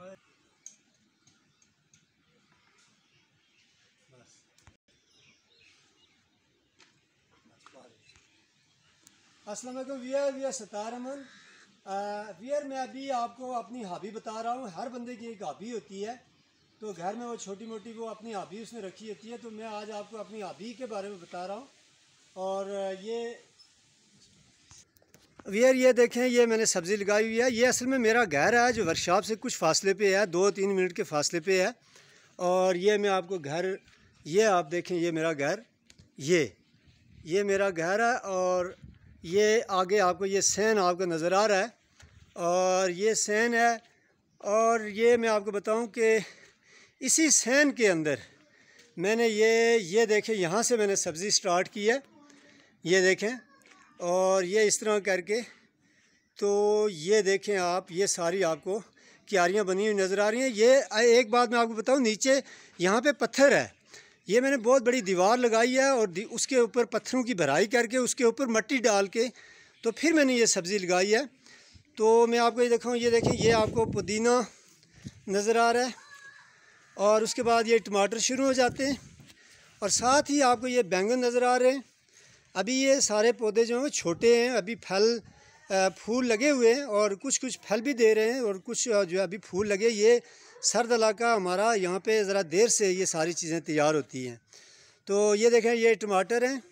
असलम वियर वियर सतार अमन वीर मैं अभी आपको अपनी हाबी बता रहा हूँ हर बंदे की एक हाबी होती है तो घर में वो छोटी मोटी वो अपनी हाबी उसने रखी होती है तो मैं आज आपको अपनी हाबी के बारे में बता रहा हूँ और uh, ये वियर ये देखें ये मैंने सब्ज़ी लगाई हुई है ये असल में मेरा घर है जो वर्कशॉप से कुछ फासले पे है दो तीन मिनट के फासले पे है और ये मैं आपको घर ये आप देखें ये मेरा घर ये ये मेरा घर है और ये आगे आपको ये सैन आपको नज़र आ रहा है और ये सैन है और ये मैं आपको बताऊं कि इसी सैन के अंदर मैंने ये ये देखें यहाँ से मैंने सब्ज़ी स्टार्ट की है ये देखें और ये इस तरह करके तो ये देखें आप ये सारी आपको क्यारियाँ बनी हुई नज़र आ रही हैं ये एक बात मैं आपको बताऊँ नीचे यहाँ पे पत्थर है ये मैंने बहुत बड़ी दीवार लगाई है और उसके ऊपर पत्थरों की भराई करके उसके ऊपर मट्टी डाल के तो फिर मैंने ये सब्ज़ी लगाई है तो मैं आपको ये दिखाऊँ ये देखें ये आपको पुदीना नज़र आ रहा है और उसके बाद ये टमाटर शुरू हो जाते हैं और साथ ही आपको ये बैंगन नज़र आ रहे हैं अभी ये सारे पौधे जो हैं वो छोटे हैं अभी फल फूल लगे हुए हैं और कुछ कुछ फल भी दे रहे हैं और कुछ जो है अभी फूल लगे ये सर्द इलाका हमारा यहाँ पे ज़रा देर से ये सारी चीज़ें तैयार होती हैं तो ये देखें ये टमाटर हैं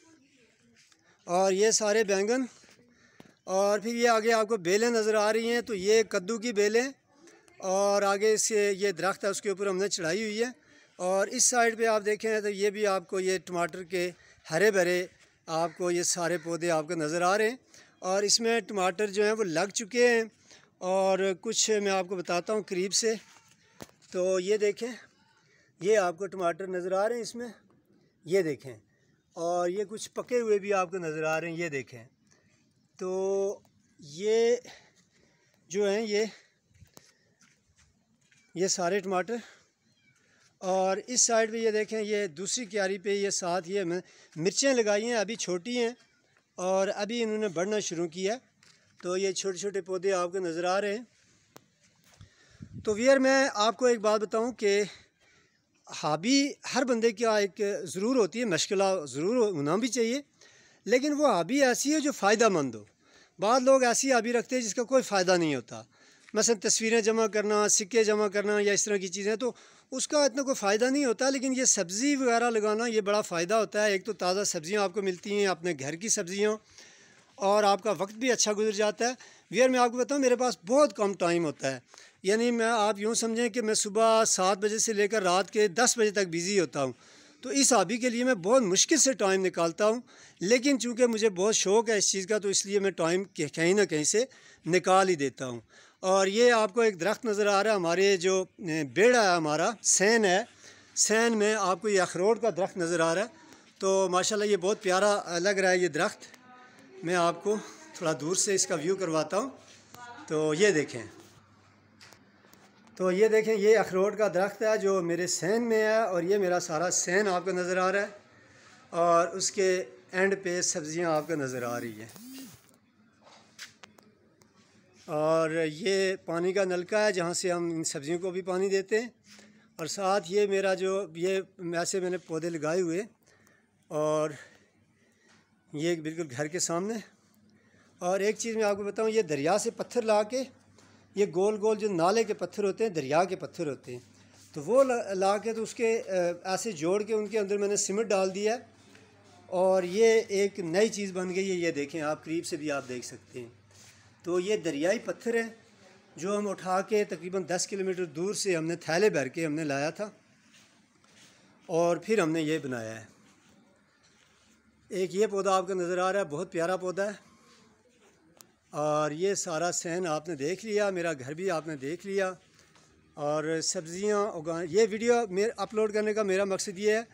और ये सारे बैंगन और फिर ये आगे आपको बेलें नज़र आ रही हैं तो ये कद्दू की बेलें और आगे इसके ये दरख्त है उसके ऊपर हमने चढ़ाई हुई है और इस साइड पे आप देखें तो ये भी आपको ये टमाटर के हरे भरे आपको ये सारे पौधे आपको नज़र आ रहे हैं और इसमें टमाटर जो हैं वो लग चुके हैं और कुछ मैं आपको बताता हूँ करीब से तो ये देखें ये आपको टमाटर नज़र आ रहे हैं इसमें ये देखें और ये कुछ पके हुए भी आपको नज़र आ रहे हैं ये देखें तो ये जो हैं ये ये सारे टमाटर और इस साइड पे ये देखें ये दूसरी क्यारी पे ये साथ ये मिर्चें लगाई हैं अभी छोटी हैं और अभी इन्होंने बढ़ना शुरू किया तो ये छोटे छोटे पौधे आपको नज़र आ रहे हैं तो वीर मैं आपको एक बात बताऊं कि हाबी हर बंदे की एक ज़रूर होती है मुश्किल ज़रूर होना भी चाहिए लेकिन वो हाबी ऐसी है जो फ़ायदा मंद हो बाद लोग ऐसी हाबी रखते हैं जिसका कोई फ़ायदा नहीं होता मसलन तस्वीरें जमा करना सिक्के जमा करना या इस तरह की चीज़ें तो उसका इतना कोई फ़ायदा नहीं होता लेकिन ये सब्ज़ी वगैरह लगाना ये बड़ा फ़ायदा होता है एक तो ताज़ा सब्ज़ियाँ आपको मिलती हैं अपने घर की सब्जियाँ और आपका वक्त भी अच्छा गुजर जाता है वियर मैं आपको बताऊँ मेरे पास बहुत कम टाइम होता है यानी मैं आप यूँ समझें कि मैं सुबह सात बजे से लेकर रात के दस बजे तक बिज़ी होता हूँ तो इस हाबी के लिए मैं बहुत मुश्किल से टाइम निकालता हूँ लेकिन चूँकि मुझे बहुत शौक़ है इस चीज़ का तो इसलिए मैं टाइम कहीं ना कहीं से निकाल ही देता हूँ और ये आपको एक दरख्त नज़र आ रहा है हमारे जो बेड़ा है हमारा सैन है सैन में आपको ये अखरोट का दरख्त नज़र आ रहा है तो माशाल्लाह ये बहुत प्यारा लग रहा है ये दरख्त मैं आपको थोड़ा दूर से इसका व्यू करवाता हूँ तो ये देखें तो ये देखें ये अखरोट का दरख्त है जो मेरे सैन में है और ये मेरा सारा सैन आपको नज़र आ रहा है और उसके एंड पे सब्ज़ियाँ आपको नज़र आ रही हैं और ये पानी का नलका है जहाँ से हम इन सब्ज़ियों को भी पानी देते हैं और साथ ये मेरा जो ये ऐसे मैंने पौधे लगाए हुए और ये बिल्कुल घर के सामने और एक चीज़ मैं आपको बताऊँ ये दरिया से पत्थर ला के ये गोल गोल जो नाले के पत्थर होते हैं दरिया के पत्थर होते हैं तो वो ला के तो उसके ऐसे जोड़ के उनके अंदर मैंने सिमट डाल दिया है और ये एक नई चीज़ बन गई है ये देखें आप करीब से भी आप देख सकते हैं तो ये दरियाई पत्थर है जो हम उठा के तकरीबन दस किलोमीटर दूर से हमने थैले भर के हमने लाया था और फिर हमने ये बनाया है एक ये पौधा आपको नज़र आ रहा है बहुत प्यारा पौधा है और ये सारा सहन आपने देख लिया मेरा घर भी आपने देख लिया और सब्ज़ियाँ उगा ये वीडियो मेरे अपलोड करने का मेरा मकसद ये है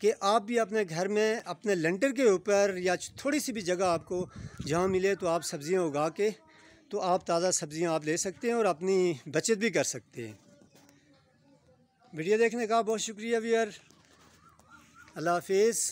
कि आप भी अपने घर में अपने लेंटर के ऊपर या थोड़ी सी भी जगह आपको जहाँ मिले तो आप सब्ज़ियाँ उगा के तो आप ताज़ा सब्ज़ियाँ आप ले सकते हैं और अपनी बचत भी कर सकते हैं वीडियो देखने का बहुत शुक्रिया वीर अल्लाह हाफिज़